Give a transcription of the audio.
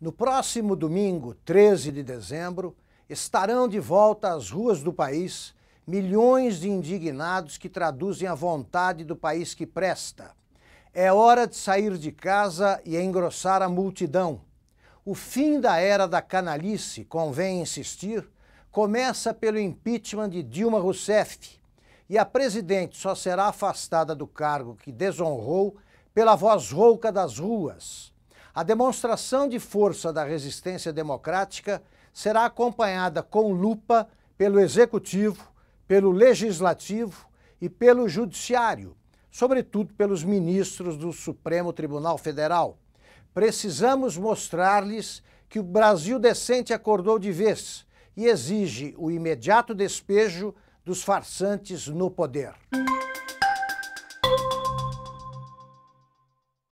No próximo domingo, 13 de dezembro, estarão de volta às ruas do país milhões de indignados que traduzem a vontade do país que presta. É hora de sair de casa e engrossar a multidão. O fim da era da canalice, convém insistir, começa pelo impeachment de Dilma Rousseff. E a presidente só será afastada do cargo que desonrou pela voz rouca das ruas. A demonstração de força da resistência democrática será acompanhada com lupa pelo Executivo, pelo Legislativo e pelo Judiciário, sobretudo pelos ministros do Supremo Tribunal Federal. Precisamos mostrar-lhes que o Brasil decente acordou de vez e exige o imediato despejo dos farsantes no poder.